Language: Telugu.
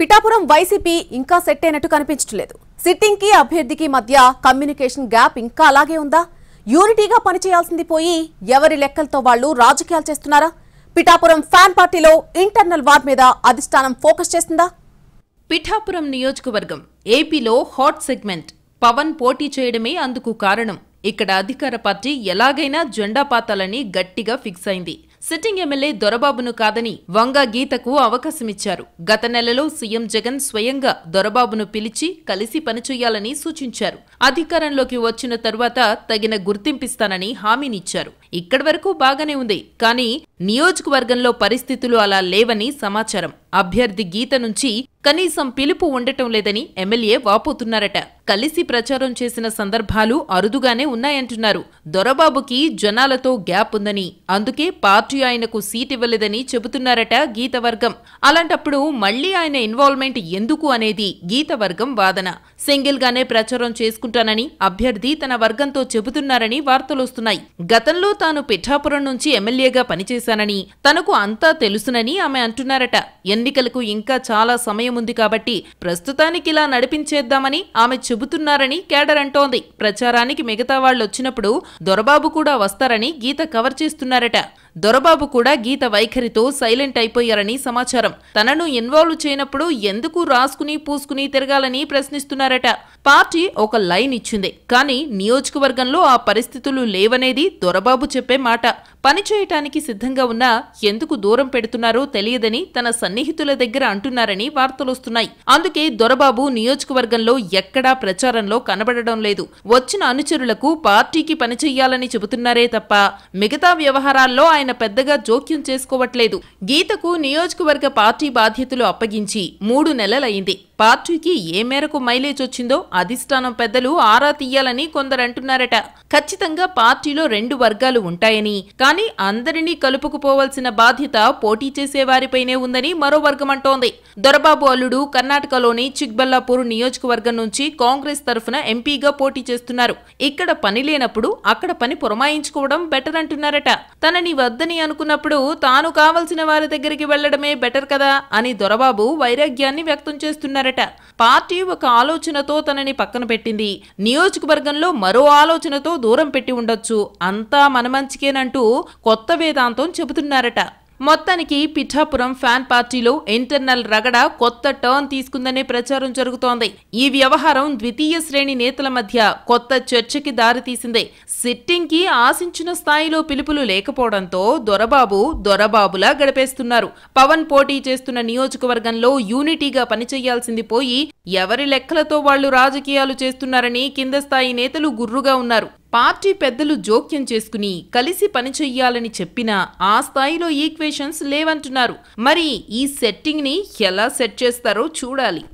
పిఠాపురం వైసీపీ ఇంకా సెట్ అయినట్టు కనిపించట్లేదు సిట్టింగ్ కి అభ్యర్థికి మధ్య కమ్యూనికేషన్ గ్యాప్ ఇంకా అలాగే ఉందా యూనిటీగా పనిచేయాల్సింది పోయి ఎవరి లెక్కలతో వాళ్ళు రాజకీయాలు చేస్తున్నారా పిఠాపురం ఫ్యాన్ పార్టీలో ఇంటర్నల్ వార్ మీద అధిష్టానం ఫోకస్ చేస్తుందా పిఠాపురం నియోజకవర్గం ఏపీలో హాట్ సెగ్మెంట్ పవన్ పోటీ చేయడమే అందుకు కారణం ఇక్కడ అధికార పార్టీ ఎలాగైనా జెండా పాతాలని గట్టిగా ఫిక్స్ అయింది సిట్టింగ్ ఎమ్మెల్యే దొరబాబును కాదని వంగ గీతకు అవకాశమిచ్చారు గత నెలలో సీఎం జగన్ స్వయంగా దొరబాబును పిలిచి కలిసి పనిచేయాలని సూచించారు అధికారంలోకి వచ్చిన తరువాత తగిన గుర్తింపిస్తానని హామీనిచ్చారు ఇక్కడి వరకు బాగానే ఉంది కానీ నియోజకవర్గంలో పరిస్థితులు అలా లేవని సమాచారం అభ్యర్థి గీత నుంచి కనీసం పిలుపు ఉండటం లేదని ఎమ్మెల్యే వాపోతున్నారట కలిసి ప్రచారం చేసిన సందర్భాలు అరుదుగానే ఉన్నాయంటున్నారు దొరబాబుకి జనాలతో గ్యాప్ ఉందని అందుకే పార్టీ ఆయనకు సీట్ ఇవ్వలేదని చెబుతున్నారట గీతవర్గం అలాంటప్పుడు మళ్లీ ఆయన ఇన్వాల్వ్మెంట్ ఎందుకు అనేది గీతవర్గం వాదన సింగిల్గానే ప్రచారం చేసుకుంటానని అభ్యర్థి తన వర్గంతో చెబుతున్నారని వార్తలొస్తున్నాయి గతంలో తాను పిఠాపురం నుంచి ఎమ్మెల్యేగా పనిచేశానని తనకు అంతా తెలుసునని ఆమె అంటున్నారట ఎన్నికలకు ఇంకా చాలా సమయం ఉంది కాబట్టి ప్రస్తుతానికి ఇలా నడిపించేద్దామని ఆమె చెబుతున్నారని కేడర్ అంటోంది ప్రచారానికి మిగతా వాళ్ళొచ్చినప్పుడు దొరబాబు కూడా వస్తారని గీత కవర్ చేస్తున్నారట దొరబాబు కూడా గీత వైఖరితో సైలెంట్ అయిపోయారని సమాచారం తనను ఇన్వాల్వ్ చేయనప్పుడు ఎందుకు రాసుకుని పూసుకుని తిరగాలని ప్రశ్నిస్తున్నారు చేశారట పార్టీ ఒక లైన్ ఇచ్చింది కానీ నియోజకవర్గంలో ఆ పరిస్థితులు లేవనేది దొరబాబు చెప్పే మాట పనిచేయటానికి సిద్ధంగా ఉన్నా ఎందుకు దూరం పెడుతున్నారో తెలియదని తన సన్నిహితుల దగ్గర అంటున్నారని వార్తలొస్తున్నాయి అందుకే దొరబాబు నియోజకవర్గంలో ఎక్కడా ప్రచారంలో కనబడడం లేదు వచ్చిన అనుచరులకు పార్టీకి పనిచేయాలని చెబుతున్నారే తప్ప మిగతా వ్యవహారాల్లో ఆయన పెద్దగా జోక్యం చేసుకోవట్లేదు గీతకు నియోజకవర్గ పార్టీ బాధ్యతలు అప్పగించి మూడు నెలలైంది పార్టీకి ఏ మేరకు మైలేజ్ వచ్చిందో అధిష్టానం పెద్దలు ఆరా తీయాలని కొందరంటున్నారట ఖచ్చితంగా పార్టీలో రెండు వర్గాలు ఉంటాయని కానీ అందరినీ కలుపుకుపోవలసిన బాధ్యత పోటీ చేసేవారిపైనే ఉందని మరో వర్గం అంటోంది దొరబాబు అల్లుడు కర్ణాటకలోని చిక్బల్లాపూర్ నియోజకవర్గం నుంచి కాంగ్రెస్ తరఫున ఎంపీగా పోటీ చేస్తున్నారు ఇక్కడ పని లేనప్పుడు అక్కడ పని పురమాయించుకోవడం బెటర్ అంటున్నారట తనని వద్దని అనుకున్నప్పుడు తాను కావలసిన వారి దగ్గరికి వెళ్లడమే బెటర్ కదా అని దొరబాబు వైరాగ్యాన్ని వ్యక్తం చేస్తున్నారట పార్టీ ఒక ఆలోచనతో తనని పక్కన పెట్టింది నియోజకవర్గంలో మరో ఆలోచనతో దూరం పెట్టి ఉండొచ్చు అంతా మన మంచికేనంటూ కొత్త వేదాంతం చెబుతున్నారట మొత్తానికి పిఠాపురం ఫ్యాన్ పార్టీలో ఇంటర్నల్ రగడ కొత్త టర్న్ తీసుకుందనే ప్రచారం జరుగుతోంది ఈ వ్యవహారం ద్వితీయ శ్రేణి నేతల మధ్య కొత్త చర్చకి దారితీసింది సిట్టింగ్ కి ఆశించిన స్థాయిలో పిలుపులు లేకపోవడంతో దొరబాబు దొరబాబులా గడిపేస్తున్నారు పవన్ పోటీ చేస్తున్న నియోజకవర్గంలో యూనిటీగా పనిచేయాల్సింది పోయి ఎవరి లెక్కలతో వాళ్లు రాజకీయాలు చేస్తున్నారని కింద స్థాయి నేతలు గుర్రుగా ఉన్నారు పార్టీ పెద్దలు జోక్యం చేసుకుని కలిసి పనిచెయ్యాలని చెప్పినా ఆ స్థాయిలో ఈక్వేషన్స్ లేవంటున్నారు మరి ఈ సెట్టింగ్ని ఎలా సెట్ చేస్తారో చూడాలి